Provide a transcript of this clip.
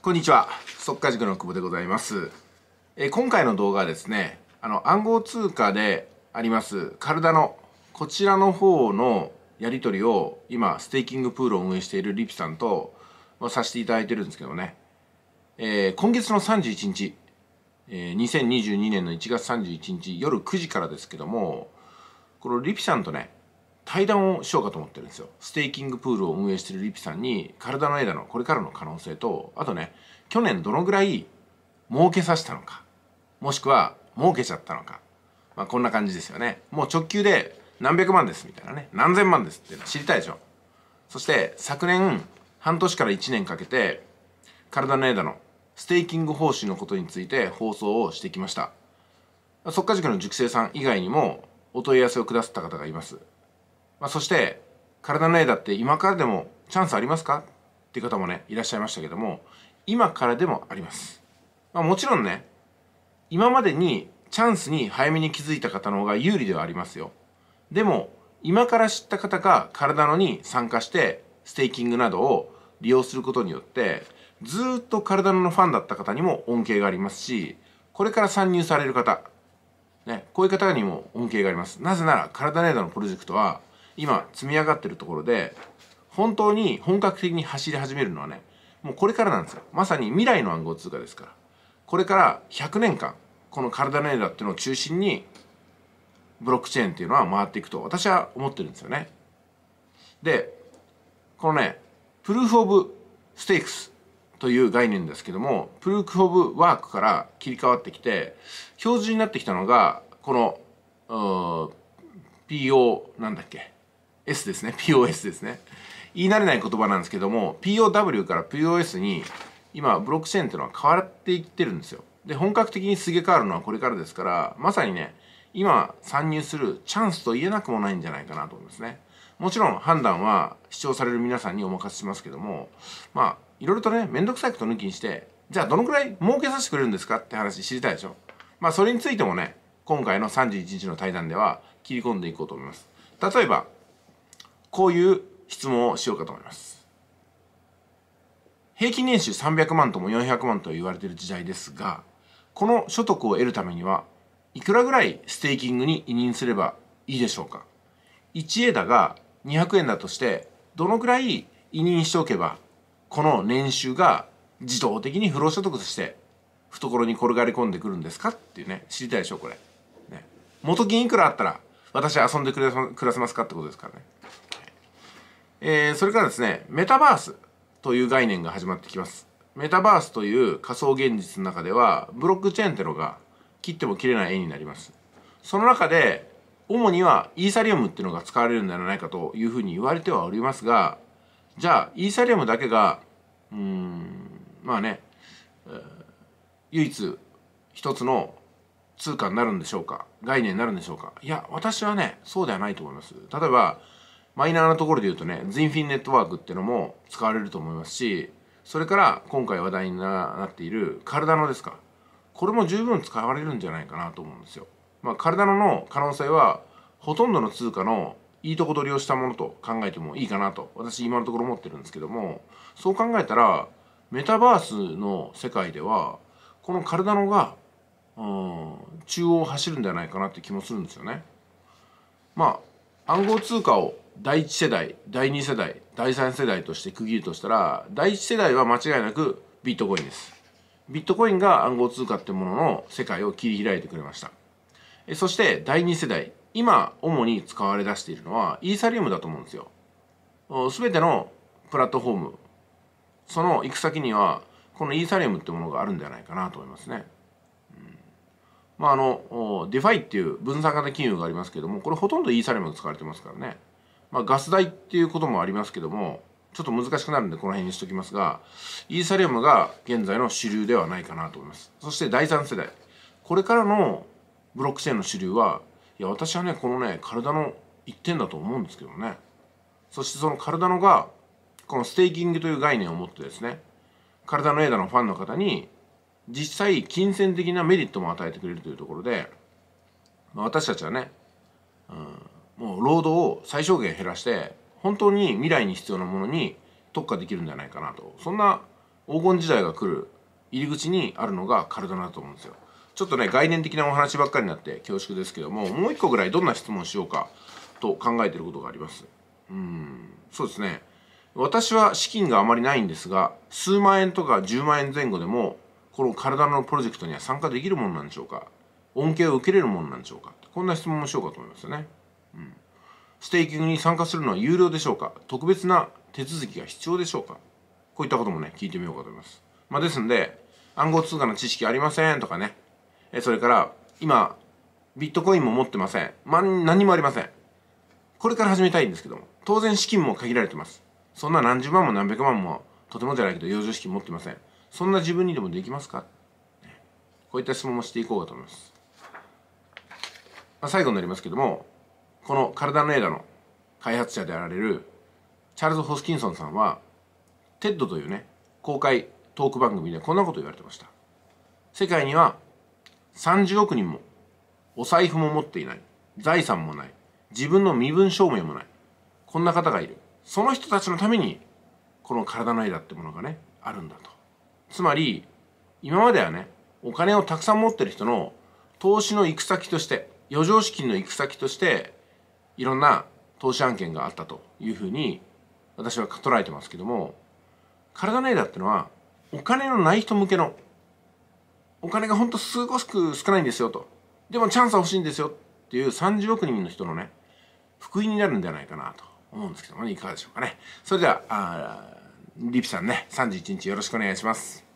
こんにちは速稼塾の久保でございます、えー、今回の動画はですねあの暗号通貨であります体のこちらの方のやり取りを今ステーキングプールを運営しているリピさんと、まあ、させていただいてるんですけどね、えー、今月の31日、えー、2022年の1月31日夜9時からですけどもこのリピさんとね対談をしようかと思ってるんですよステーキングプールを運営してるリピさんに体の枝のこれからの可能性とあとね去年どのぐらい儲けさせたのかもしくは儲けちゃったのか、まあ、こんな感じですよねもう直球で何百万ですみたいなね何千万ですっていうの知りたいでしょそして昨年半年から1年かけて体の枝のステーキング報酬のことについて放送をしてきましたっか、塾の塾生さん以外にもお問い合わせをくださった方がいますまあ、そして体の絵だって今からでもチャンスありますかっていう方もねいらっしゃいましたけども今からでもあります、まあ、もちろんね今までにチャンスに早めに気づいた方の方が有利ではありますよでも今から知った方が体のに参加してステーキングなどを利用することによってずっと体のファンだった方にも恩恵がありますしこれから参入される方ね、こういう方にも恩恵があります。なぜなら、体ネーダのプロジェクトは、今積み上がってるところで本当に本格的に走り始めるのはねもうこれからなんですよまさに未来の暗号通貨ですからこれから100年間このカルダネラっていうのを中心にブロックチェーンっていうのは回っていくと私は思ってるんですよねでこのねプルーフ・オブ・ステークスという概念ですけどもプルーフ・オブ・ワークから切り替わってきて標準になってきたのがこの PO なんだっけ S ですね POS ですね言い慣れない言葉なんですけども POW から POS に今ブロックチェーンっていうのは変わっていってるんですよで本格的にすげ替わるのはこれからですからまさにね今参入するチャンスと言えなくもないんじゃないかなと思いますねもちろん判断は視聴される皆さんにお任せしますけどもまあいろいろとね面倒くさいこと抜きにしてじゃあどのくらい儲けさせてくれるんですかって話知りたいでしょまあそれについてもね今回の31日の対談では切り込んでいこうと思います例えばこういう質問をしようかと思います。平均年収300万とも400万と言われている時代ですが、この所得を得るためには、いくらぐらいステーキングに委任すればいいでしょうか ?1 枝が200円だとして、どのくらい委任しておけば、この年収が自動的に不労所得として懐に転がり込んでくるんですかっていうね、知りたいでしょ、これ。ね、元金いくらあったら、私遊んでくれくらせますかってことですからね。えー、それからですね、メタバースという概念が始まってきます。メタバースという仮想現実の中では、ブロックチェーンってのが切っても切れない絵になります。その中で、主にはイーサリアムっていうのが使われるんではないかというふうに言われてはおりますが、じゃあ、イーサリアムだけが、うん、まあね、唯一一つの通貨になるんでしょうか概念になるんでしょうかいや、私はね、そうではないと思います。例えば、マイナーなところで言うとね、ズインフィンネットワークっていうのも使われると思いますし、それから今回話題になっているカルダノですか。これも十分使われるんじゃないかなと思うんですよ。まあ、カルダノの可能性は、ほとんどの通貨のいいとこ取りをしたものと考えてもいいかなと、私今のところ思ってるんですけども、そう考えたら、メタバースの世界では、このカルダノが、うん、中央を走るんじゃないかなって気もするんですよね。まあ、暗号通貨を第1世代第2世代第3世代として区切るとしたら第1世代は間違いなくビットコインですビットコインが暗号通貨ってものの世界を切り開いてくれましたそして第2世代今主に使われだしているのはイーサリウムだと思うんですよ全てのプラットフォームその行く先にはこのイーサリウムってものがあるんじゃないかなと思いますね、うん、まああのデファイっていう分散型金融がありますけどもこれほとんどイーサリウムが使われてますからねまあ、ガス代っていうこともありますけどもちょっと難しくなるんでこの辺にしときますがイーサリアムが現在の主流ではないかなと思いますそして第3世代これからのブロックチェーンの主流はいや私はねこのね体の1点だと思うんですけどねそしてその体のがこのステーキングという概念を持ってですね体のエダのファンの方に実際金銭的なメリットも与えてくれるというところで、まあ、私たちはね、うん、もう労働を最小限減らして本当に未来に必要なものに特化できるんじゃないかなとそんな黄金時代が来る入り口にあるのがカルダナだと思うんですよちょっとね概念的なお話ばっかりになって恐縮ですけどももう一個ぐらいどんな質問しようかと考えてることがありますうんそうですね私は資金があまりないんですが数万円とか10万円前後でもこの体のプロジェクトには参加できるものなんでしょうか恩恵を受けれるものなんでしょうかこんな質問もしようかと思いますよねステーキングに参加するのは有料でしょうか特別な手続きが必要でしょうかこういったこともね、聞いてみようかと思います。まあ、ですんで、暗号通貨の知識ありませんとかね、えそれから、今、ビットコインも持ってません。ま何もありません。これから始めたいんですけども、当然資金も限られてます。そんな何十万も何百万も、とてもじゃないけど、養生資金持ってません。そんな自分にでもできますか、こういった質問もしていこうかと思います。まあ、最後になりますけども、この体の映画の開発者であられるチャールズ・ホスキンソンさんはテッドというね公開トーク番組でこんなこと言われてました世界には30億人もお財布も持っていない財産もない自分の身分証明もないこんな方がいるその人たちのためにこの体の枝ってものがねあるんだとつまり今まではねお金をたくさん持ってる人の投資の行く先として余剰資金の行く先としていろんな投資案件があったというふうに私は捉えてますけども体のネイダーってのはお金のない人向けのお金がほんとすごく少ないんですよとでもチャンスは欲しいんですよっていう30億人の人のね福音になるんじゃないかなと思うんですけどもねいかがでしょうかねそれではあリピさんね31日よろしくお願いします